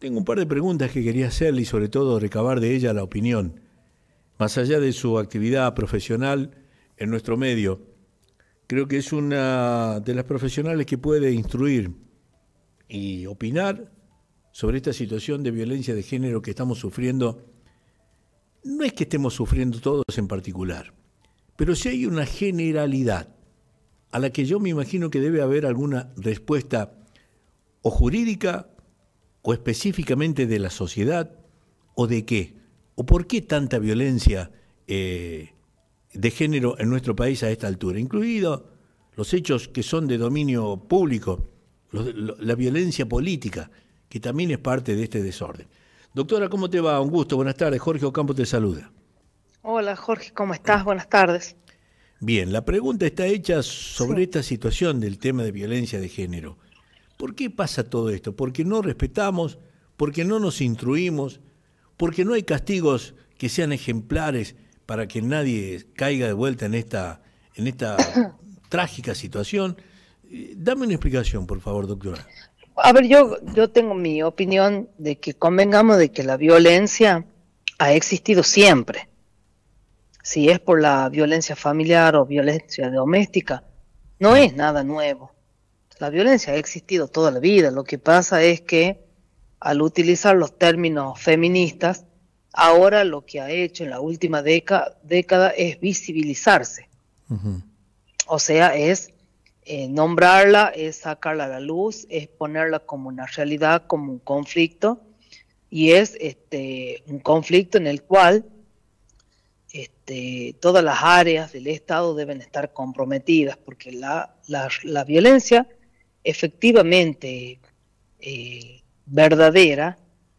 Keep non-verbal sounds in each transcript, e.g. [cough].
Tengo un par de preguntas que quería hacerle y sobre todo recabar de ella la opinión. Más allá de su actividad profesional en nuestro medio, creo que es una de las profesionales que puede instruir y opinar sobre esta situación de violencia de género que estamos sufriendo. No es que estemos sufriendo todos en particular, pero sí hay una generalidad a la que yo me imagino que debe haber alguna respuesta o jurídica o específicamente de la sociedad o de qué? ¿O por qué tanta violencia eh, de género en nuestro país a esta altura? Incluido los hechos que son de dominio público, la violencia política, que también es parte de este desorden. Doctora, ¿cómo te va? Un gusto, buenas tardes. Jorge Ocampo te saluda. Hola Jorge, ¿cómo estás? Buenas tardes. Bien, la pregunta está hecha sobre esta situación del tema de violencia de género. ¿Por qué pasa todo esto? Porque no respetamos, porque no nos instruimos, porque no hay castigos que sean ejemplares para que nadie caiga de vuelta en esta, en esta [coughs] trágica situación. Eh, dame una explicación, por favor, doctora. A ver, yo, yo tengo mi opinión de que convengamos de que la violencia ha existido siempre. Si es por la violencia familiar o violencia doméstica, no mm. es nada nuevo. La violencia ha existido toda la vida, lo que pasa es que al utilizar los términos feministas, ahora lo que ha hecho en la última década, década es visibilizarse. O sea, es eh, nombrarla, es sacarla a la luz, es ponerla como una realidad, como un conflicto, y es este, un conflicto en el cual este, todas las áreas del Estado deben estar comprometidas, porque la violencia efectivamente eh, verdadera,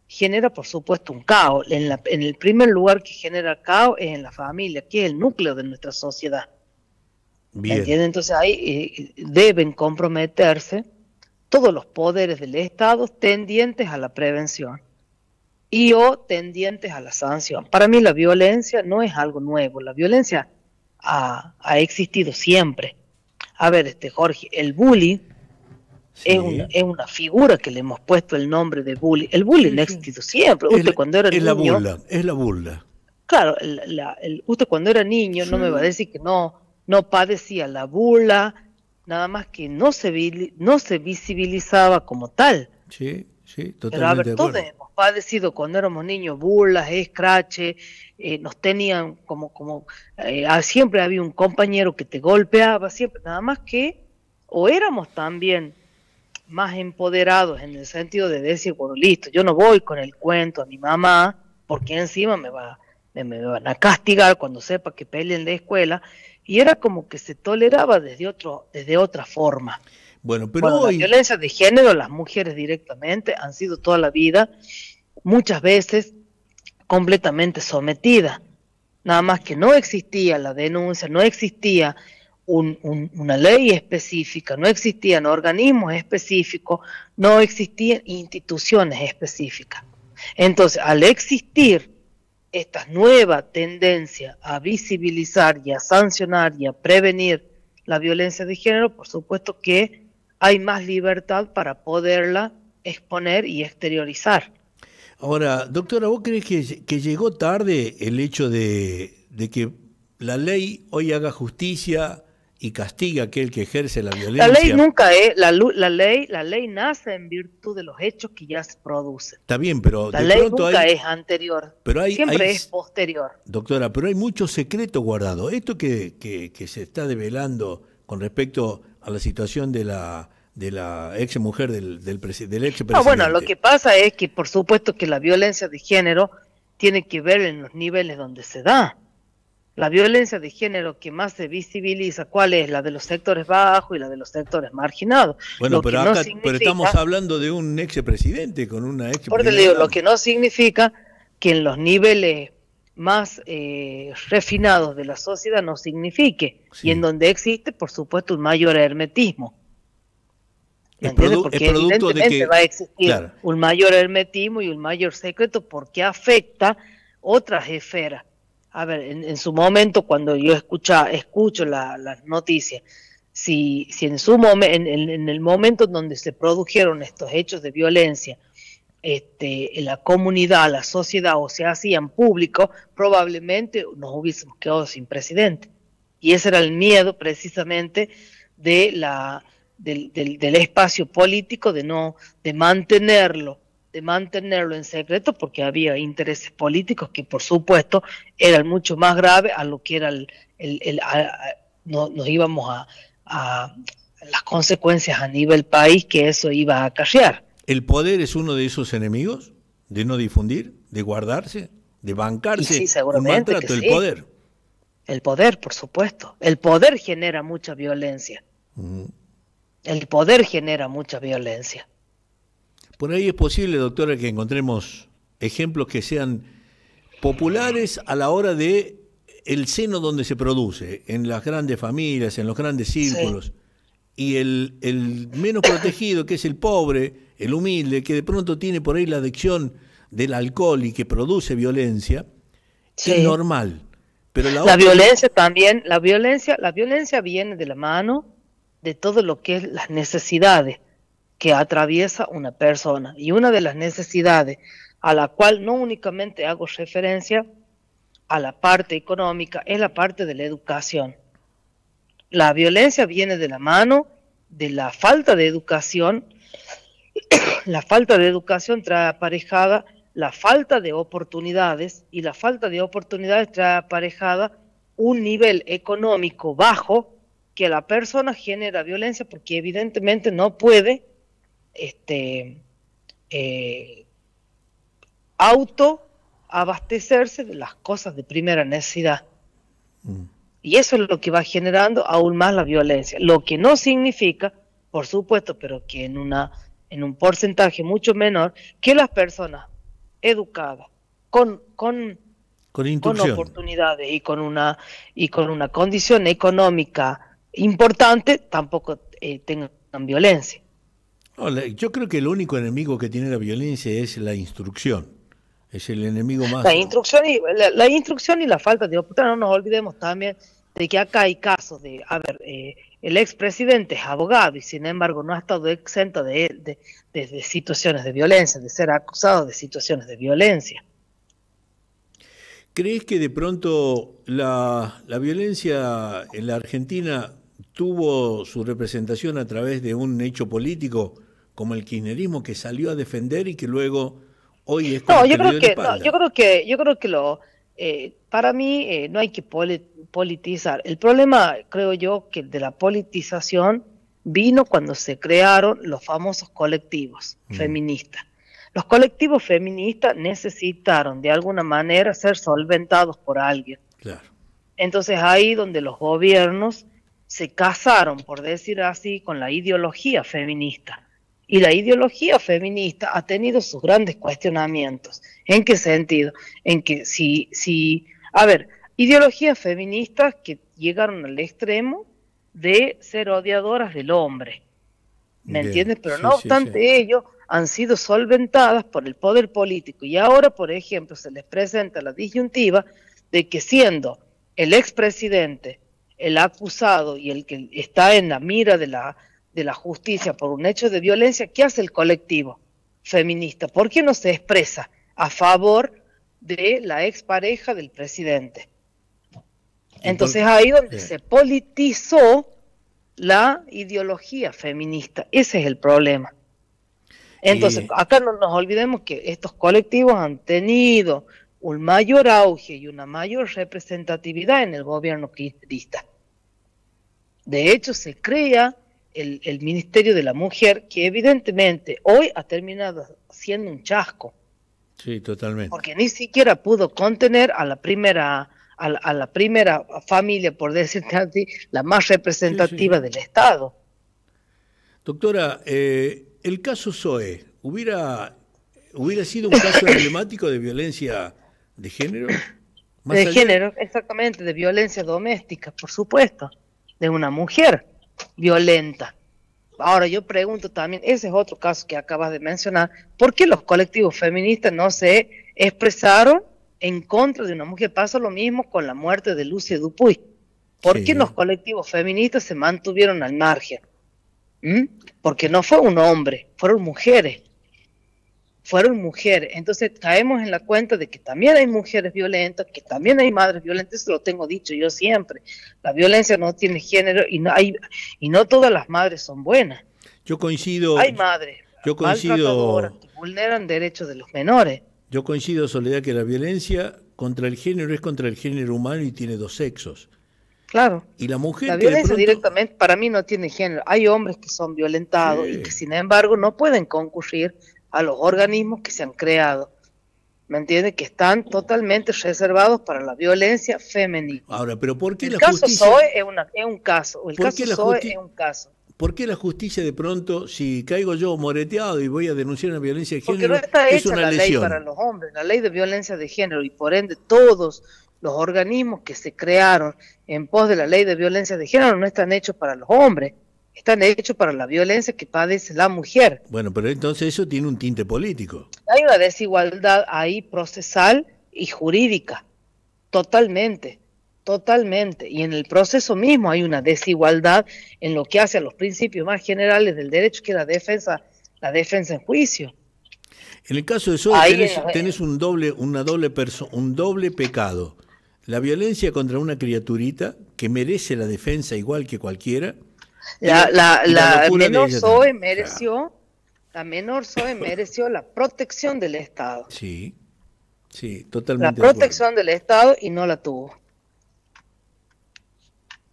genera por supuesto un caos. En, el primer lugar que genera caos es en la familia, que es el núcleo de nuestra sociedad. Bien. Entonces ahí eh, deben comprometerse todos los poderes del Estado tendientes a la prevención y o tendientes a la sanción. Para mí la violencia no es algo nuevo, la violencia ha, existido siempre. A ver, este Jorge, el bullying es, una es, una figura que le hemos puesto el nombre de bullying. El bullying ha existido siempre. Usted cuando era es La burla, es la burla. Claro, usted cuando era niño no me va a decir que no, no padecía la burla, nada más que no se, no se visibilizaba como tal. Sí, sí, totalmente. Pero a ver, todos hemos padecido cuando éramos niños burlas, escrache, eh, nos tenían como, como eh, ah, siempre había un compañero que te golpeaba, siempre, nada más que o éramos también más empoderados en el sentido de decir, bueno, listo, yo no voy con el cuento a mi mamá, porque encima me, va, van a castigar cuando sepa que peleen de escuela, y era como que se toleraba desde, otro, desde otra forma. Bueno, pero violencia de género, las mujeres directamente han sido toda la vida, muchas veces completamente sometidas, nada más que no existía la denuncia, no existía una ley específica, no existían organismos específicos, no existían instituciones específicas. Entonces, al existir esta nueva tendencia a visibilizar y a sancionar y a prevenir la violencia de género, por supuesto que hay más libertad para poderla exponer y exteriorizar. Ahora, doctora, ¿vos crees que, llegó tarde el hecho de que la ley hoy haga justicia, y castiga a aquel que ejerce la violencia. La ley nunca es, la, ley, la ley nace en virtud de los hechos que ya se producen. Está bien, pero la ley nunca es anterior, pero siempre es posterior. Doctora, pero hay mucho secreto guardado. Esto que, se está develando con respecto a la situación de la de la ex mujer del, del, del ex presidente. Ah, bueno, lo que pasa es que por supuesto que la violencia de género tiene que ver en los niveles donde se da la violencia de género que más se visibiliza, ¿cuál es? La de los sectores bajos y la de los sectores marginados. Bueno, pero, pero estamos hablando de un ex presidente con una ex. lo que no significa que en los niveles más eh, refinados de la sociedad no signifique y en donde existe, por supuesto, un mayor hermetismo. Es, producto de que... va a existir un mayor hermetismo y un mayor secreto porque afecta otras esferas a ver, en, su momento cuando yo escucha, escucho las la noticias, si, si en, su momento en, el momento donde se produjeron estos hechos de violencia, este, en la comunidad, la sociedad o se hacían públicos, probablemente nos hubiésemos quedado sin presidente. Y ese era el miedo precisamente de la, del, del espacio político de no de mantenerlo de mantenerlo en secreto porque había intereses políticos que por supuesto eran mucho más graves a lo que era el, el, no, nos íbamos a, las consecuencias a nivel país que eso iba a acarrear. ¿El poder es uno de esos enemigos? ¿De no difundir? ¿De guardarse? ¿De bancarse? Y sí, seguramente. El poder. El poder, por supuesto. El poder genera mucha violencia. El poder genera mucha violencia. Por ahí es posible, doctora, que encontremos ejemplos que sean populares a la hora de el seno donde se produce, en las grandes familias, en los grandes círculos, y el, menos protegido, que es el pobre, el humilde, que de pronto tiene por ahí la adicción del alcohol y que produce violencia, es normal. Pero la, violencia también, la violencia, la violencia viene de la mano de todo lo que es las necesidades que atraviesa una persona. Y una de las necesidades a la cual no únicamente hago referencia a la parte económica es la parte de la educación. La violencia viene de la mano de la falta de educación. [coughs] la falta de educación trae aparejada la falta de oportunidades y la falta de oportunidades trae aparejada un nivel económico bajo que la persona genera violencia porque evidentemente no puede este, eh, auto de las cosas de primera necesidad. Mm. Y eso es lo que va generando aún más la violencia, lo que no significa, por supuesto, pero que en, una, en un porcentaje mucho menor, que las personas educadas, con, con, oportunidades y con, una, y con una condición económica importante, tampoco eh, tengan violencia yo creo que el único enemigo que tiene la violencia es la instrucción. Es el enemigo más. La instrucción y la, instrucción y la falta de puta, no nos olvidemos también de que acá hay casos de, a ver, eh, el expresidente es abogado y sin embargo no ha estado exento de, de, situaciones de violencia, de ser acusado de situaciones de violencia. ¿Crees que de pronto la, la violencia en la Argentina tuvo su representación a través de un hecho político como el kirchnerismo que salió a defender y que luego hoy es no yo creo que no, yo creo que yo creo que lo eh, para mí eh, no hay que politizar el problema creo yo que de la politización vino cuando se crearon los famosos colectivos mm. feministas los colectivos feministas necesitaron de alguna manera ser solventados por alguien entonces ahí donde los gobiernos se casaron, por decir así, con la ideología feminista. Y la ideología feminista ha tenido sus grandes cuestionamientos. ¿En qué sentido? En que si, si a ver, ideologías feministas que llegaron al extremo de ser odiadoras del hombre. ¿Me entiendes? Pero no obstante ello, han sido solventadas por el poder político. Y ahora, por ejemplo, se les presenta la disyuntiva de que siendo el expresidente el acusado y el que está en la mira de la, de la justicia por un hecho de violencia, ¿qué hace el colectivo feminista? ¿Por qué no se expresa a favor de la expareja del presidente? Entonces ahí donde se politizó la ideología feminista, ese es el problema. Entonces, acá no nos olvidemos que estos colectivos han tenido un mayor auge y una mayor representatividad en el gobierno kirchnerista. De hecho, se crea el, Ministerio de la Mujer, que evidentemente hoy ha terminado siendo un chasco. Sí, totalmente. Porque ni siquiera pudo contener a la primera, a la, primera familia, por decirte así, la más representativa del Estado. Doctora, eh, el caso Zoe, ¿hubiera, ¿hubiera sido un caso emblemático de violencia de género? [coughs] de género, exactamente, de violencia doméstica, por supuesto de una mujer violenta. Ahora yo pregunto también, ese es otro caso que acabas de mencionar, ¿por qué los colectivos feministas no se expresaron en contra de una mujer? Pasa lo mismo con la muerte de Lucia Dupuy. ¿Por qué los colectivos feministas se mantuvieron al margen? ¿Mm? Porque no fue un hombre, fueron mujeres fueron mujeres. Entonces caemos en la cuenta de que también hay mujeres violentas, que también hay madres violentas, eso lo tengo dicho yo siempre. La violencia no tiene género y no, hay, y no todas las madres son buenas. Yo coincido. Hay madres. Yo coincido. Que vulneran derechos de los menores. Yo coincido, Soledad, que la violencia contra el género es contra el género humano y tiene dos sexos. Claro. Y la mujer. La violencia directamente para mí no tiene género. Hay hombres que son violentados y que sin embargo no pueden concurrir a los organismos que se han creado. ¿Me entiendes? Que están totalmente reservados para la violencia femenina. Ahora, pero ¿por qué la justicia... un caso. El caso Zoe es un caso. ¿Por qué la justicia de pronto, si caigo yo moreteado y voy a denunciar una violencia de género, no está hecha es una ley para los hombres, la ley de violencia de género, y por ende todos los organismos que se crearon en pos de la ley de violencia de género no están hechos para los hombres, están hechos para la violencia que padece la mujer. Bueno, pero entonces eso tiene un tinte político. Hay una desigualdad ahí procesal y jurídica, totalmente, totalmente. Y en el proceso mismo hay una desigualdad en lo que hace a los principios más generales del derecho, que es la defensa, la defensa en juicio. En el caso de eso eh, tenés, un doble, una doble un doble pecado. La violencia contra una criaturita que merece la defensa igual que cualquiera, la, menor SOE mereció, la menor mereció la protección del Estado. Sí, sí, totalmente. La protección del Estado y no la tuvo.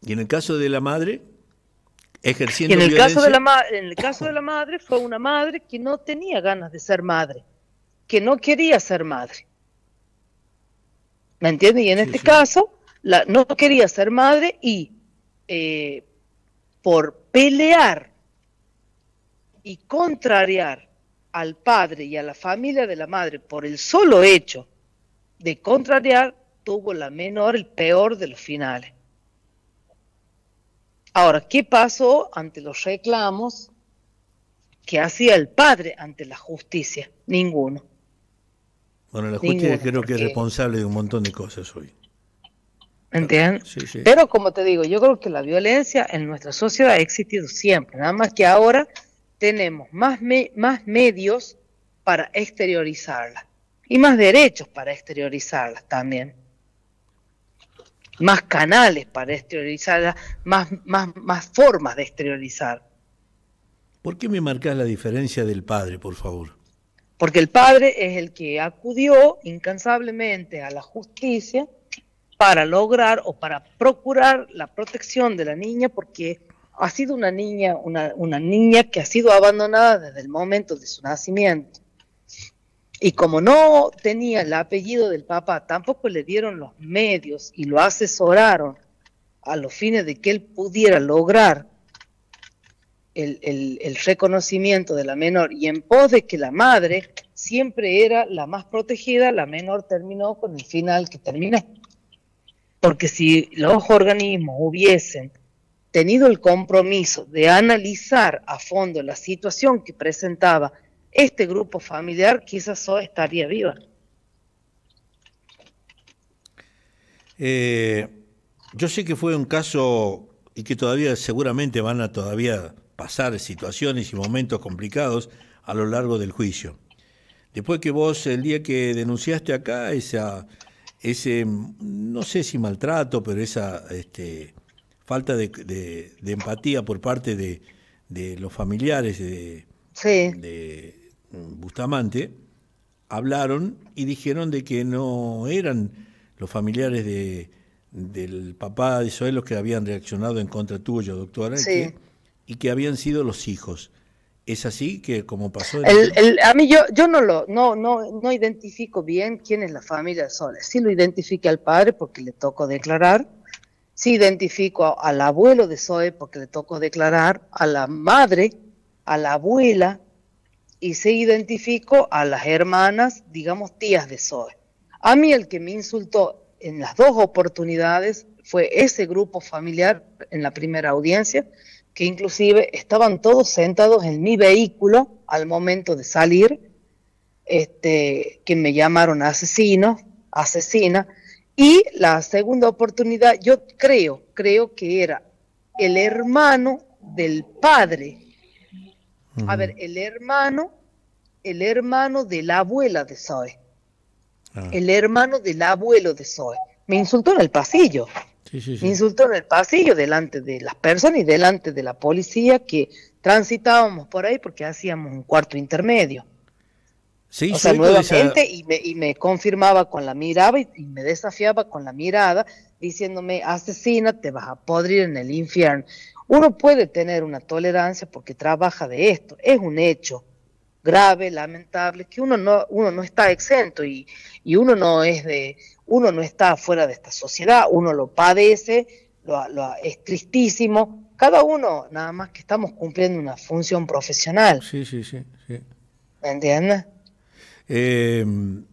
¿Y en el caso de la madre? Ejerciendo en el caso de la en el caso de la madre fue una madre que no tenía ganas de ser madre, que no quería ser madre. ¿Me entiendes? Y en este caso, la, no quería ser madre y eh, por pelear y contrariar al padre y a la familia de la madre por el solo hecho de contrariar, tuvo la menor el peor de los finales. Ahora, ¿qué pasó ante los reclamos que hacía el padre ante la justicia? Ninguno. Bueno, la justicia creo que es responsable de un montón de cosas hoy. ¿Entiendes? Pero como te digo, yo creo que la violencia en nuestra sociedad ha existido siempre, nada más que ahora tenemos más, más medios para exteriorizarla y más derechos para exteriorizarla también, más canales para exteriorizarla, más, más, más formas de exteriorizar. ¿Por qué me marcas la diferencia del padre, por favor? Porque el padre es el que acudió incansablemente a la justicia para lograr o para procurar la protección de la niña porque ha sido una niña, una, niña que ha sido abandonada desde el momento de su nacimiento. Y como no tenía el apellido del papá, tampoco le dieron los medios y lo asesoraron a los fines de que él pudiera lograr el, el reconocimiento de la menor y en pos de que la madre siempre era la más protegida, la menor terminó con el final que terminó porque si los organismos hubiesen tenido el compromiso de analizar a fondo la situación que presentaba este grupo familiar, quizás hoy estaría viva. Eh, yo sé que fue un caso y que todavía seguramente van a todavía pasar situaciones y momentos complicados a lo largo del juicio. Después que vos el día que denunciaste acá esa, ese, no sé si maltrato, pero esa este, falta de, empatía por parte de, los familiares de, mm, Bustamante, hablaron y dijeron de que no eran los familiares del papá de Zoé los que habían reaccionado en contra tuyo, doctora, y, que, habían sido los hijos. ¿Es así que como pasó? el, a mí yo, yo no lo no, no, identifico bien quién es la familia de Zoe. Sí lo identifique al padre porque le tocó declarar. Sí identifico al abuelo de Zoe porque le tocó declarar, a la madre, a la abuela, y sí identifico a las hermanas, digamos, tías de Zoe. A mí el que me insultó en las dos oportunidades fue ese grupo familiar en la primera audiencia que inclusive estaban todos sentados en mi vehículo al momento de salir, este, que me llamaron asesino, asesina, y la segunda oportunidad, yo creo, creo que era el hermano del padre. A ver, el hermano, el hermano de la abuela de Zoe. Ah. El hermano del abuelo de Zoe. Me insultó en el pasillo. Insultó en el pasillo delante de las personas y delante de la policía que transitábamos por ahí porque hacíamos un cuarto intermedio. Sí, o pues, y, me, confirmaba con la mirada y, me desafiaba con la mirada, diciéndome, asesina, te vas a podrir en el infierno. Uno puede tener una tolerancia porque trabaja de esto, es un hecho, grave, lamentable, que uno no, uno no está exento y, uno no es de, uno no está fuera de esta sociedad, uno lo padece, lo, es tristísimo, cada uno nada más que estamos cumpliendo una función profesional. Sí, sí, sí. sí. ¿Me entiendes? Em,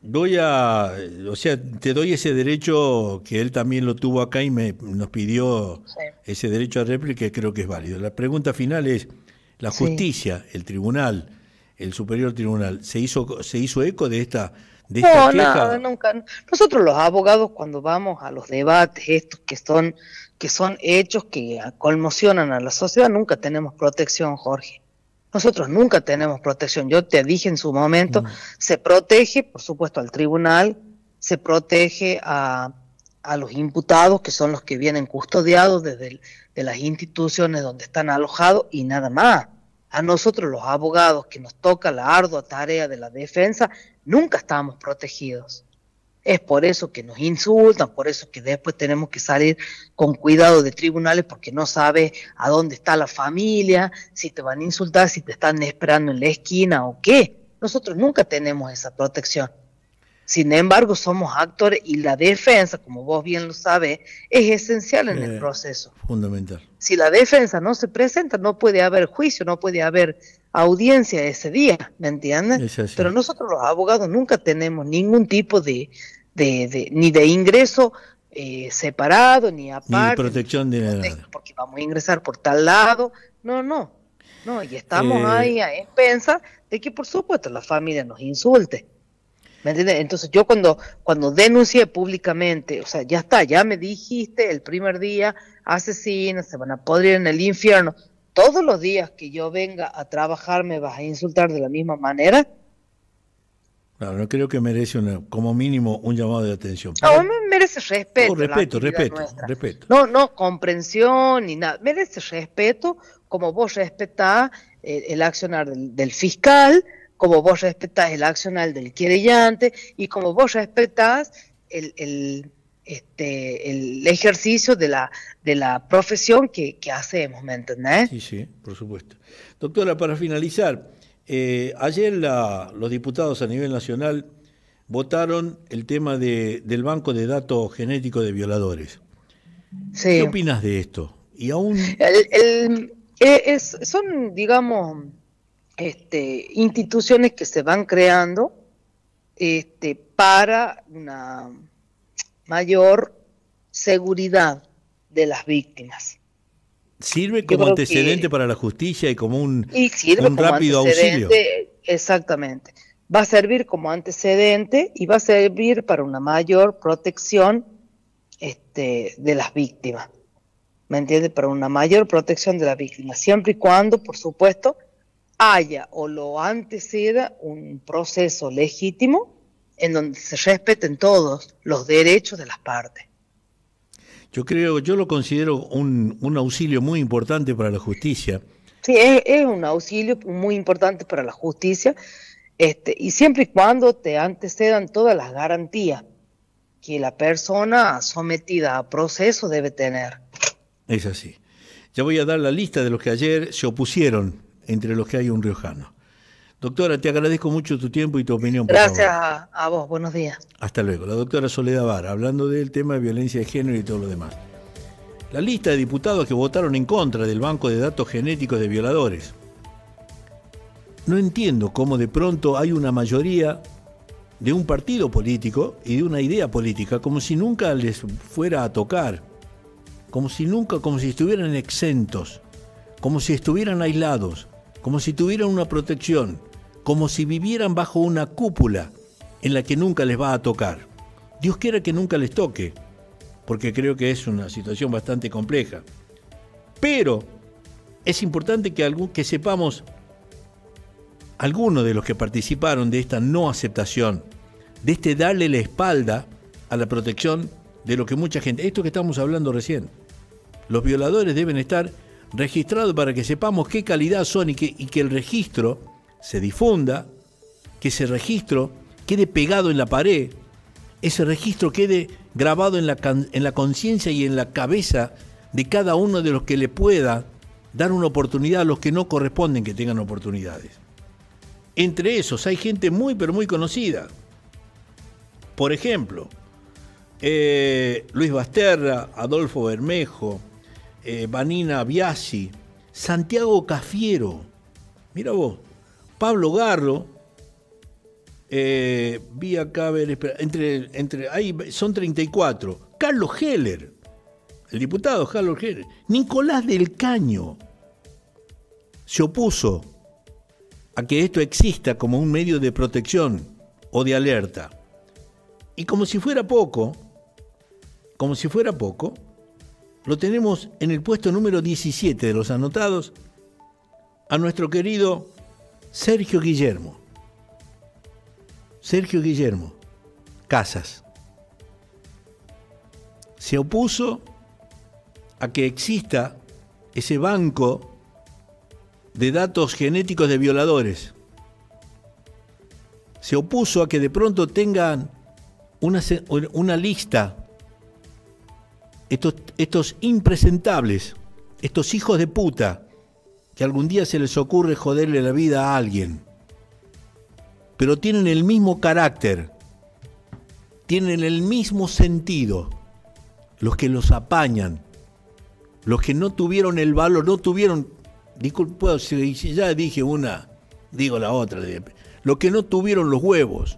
voy a, o sea, te doy ese derecho que él también lo tuvo acá y me, nos pidió ese derecho a réplica, creo que es válido. La pregunta final es, la justicia, el tribunal, el superior tribunal, ¿se hizo, se hizo eco de esta, de no, nunca. Nosotros los abogados cuando vamos a los debates estos que son, que son hechos que conmocionan a la sociedad, nunca tenemos protección, Jorge. Nosotros nunca tenemos protección. Yo te dije en su momento, mm. se protege, por supuesto, al tribunal, se protege a, a los imputados, que son los que vienen custodiados desde de las instituciones donde están alojados y nada más. A nosotros los abogados que nos toca la ardua tarea de la defensa, nunca estamos protegidos. Es por eso que nos insultan, por eso que después tenemos que salir con cuidado de tribunales porque no sabes a dónde está la familia, si te van a insultar, si te están esperando en la esquina o qué. Nosotros nunca tenemos esa protección. Sin embargo, somos actores y la defensa, como vos bien lo sabes, es esencial en el eh, proceso. Fundamental. Si la defensa no se presenta, no puede haber juicio, no puede haber audiencia ese día, ¿me entiendes? Pero nosotros los abogados nunca tenemos ningún tipo de, ni de ingreso eh, separado, ni aparte. Ni protección de nada. Porque vamos a ingresar por tal lado. No, no. No, y estamos eh, ahí a expensas de que, por supuesto, la familia nos insulte. ¿Me entiendes? Entonces yo cuando, cuando denuncié públicamente, o sea, ya está, ya me dijiste el primer día, asesina, se van a podrir en el infierno. Todos los días que yo venga a trabajar me vas a insultar de la misma manera. Claro, no creo que merece como mínimo un llamado de atención. No, merece respeto. No, oh, respeto, respeto, respeto. No, no comprensión ni nada. Merece respeto como vos respetás el, accionar del fiscal, como vos respetás el accional del querellante y como vos respetás el, este, el ejercicio de la, de la profesión que, hacemos, ¿me entendés? Sí, sí, por supuesto. Doctora, para finalizar, eh, ayer los diputados a nivel nacional votaron el tema del banco de datos genéticos de violadores. ¿Qué opinas de esto? Y aún... Eh, son, digamos, este, instituciones que se van creando este, para una mayor seguridad de las víctimas. Sirve como antecedente para la justicia y como un, rápido auxilio. Exactamente. Va a servir como antecedente y va a servir para una mayor protección este, de las víctimas. ¿Me entiende? Para una mayor protección de las víctimas. Siempre y cuando, por supuesto, haya o lo anteceda un proceso legítimo en donde se respeten todos los derechos de las partes. Yo creo, yo lo considero un, auxilio muy importante para la justicia. Sí, es, un auxilio muy importante para la justicia, este, y siempre y cuando te antecedan todas las garantías que la persona sometida a proceso debe tener. Es así. Ya voy a dar la lista de los que ayer se opusieron entre los que hay un riojano. Doctora, te agradezco mucho tu tiempo y tu opinión. Gracias A, vos, buenos días. Hasta luego. La doctora Soledad Vara, hablando del tema de violencia de género y todo lo demás. La lista de diputados que votaron en contra del Banco de Datos Genéticos de Violadores. No entiendo cómo de pronto hay una mayoría de un partido político y de una idea política, como si nunca les fuera a tocar, como si nunca, como si estuvieran exentos, como si estuvieran aislados como si tuvieran una protección, como si vivieran bajo una cúpula en la que nunca les va a tocar. Dios quiera que nunca les toque, porque creo que es una situación bastante compleja. Pero es importante que, algún, que sepamos algunos de los que participaron de esta no aceptación, de este darle la espalda a la protección de lo que mucha gente, esto que estamos hablando recién, los violadores deben estar registrado para que sepamos qué calidad son y que, el registro se difunda, que ese registro quede pegado en la pared, ese registro quede grabado en la, conciencia y en la cabeza de cada uno de los que le pueda dar una oportunidad a los que no corresponden que tengan oportunidades. Entre esos hay gente muy pero muy conocida. Por ejemplo, eh, Luis Basterra, Adolfo Bermejo, eh, Vanina Biasi, Santiago Cafiero, mira vos, Pablo Garro, eh, vi acá entre, entre, ahí son 34, Carlos Heller, el diputado Carlos Heller, Nicolás del Caño, se opuso a que esto exista como un medio de protección o de alerta. Y como si fuera poco, como si fuera poco, lo tenemos en el puesto número 17 de los anotados a nuestro querido Sergio Guillermo. Sergio Guillermo, Casas. Se opuso a que exista ese banco de datos genéticos de violadores. Se opuso a que de pronto tengan una, una lista estos, impresentables, estos hijos de puta, que algún día se les ocurre joderle la vida a alguien, pero tienen el mismo carácter, tienen el mismo sentido, los que los apañan, los que no tuvieron el valor, no tuvieron, disculpe, si ya dije una, digo la otra, los que no tuvieron los huevos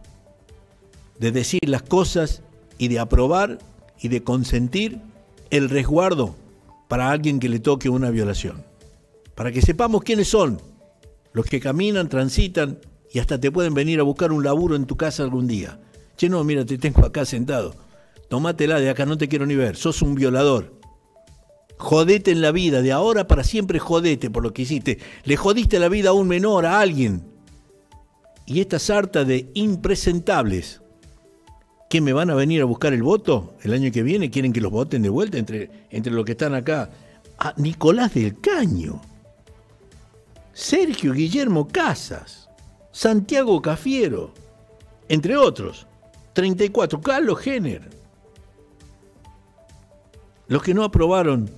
de decir las cosas y de aprobar y de consentir el resguardo para alguien que le toque una violación. Para que sepamos quiénes son los que caminan, transitan y hasta te pueden venir a buscar un laburo en tu casa algún día. Che, no, mira, te tengo acá sentado. la de acá, no te quiero ni ver. Sos un violador. Jodete en la vida, de ahora para siempre jodete por lo que hiciste. Le jodiste la vida a un menor, a alguien. Y esta sarta de impresentables ¿Qué me van a venir a buscar el voto el año que viene? ¿Quieren que los voten de vuelta entre, entre los que están acá? A Nicolás del Caño, Sergio Guillermo Casas, Santiago Cafiero, entre otros. 34, Carlos Jenner. Los que no aprobaron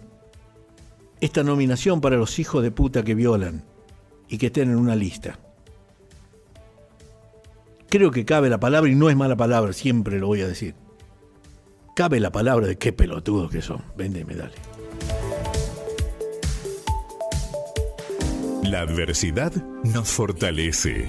esta nominación para los hijos de puta que violan y que estén en una lista creo que cabe la palabra, y no es mala palabra, siempre lo voy a decir. Cabe la palabra de qué pelotudos que son. Véndeme, dale. La adversidad nos fortalece.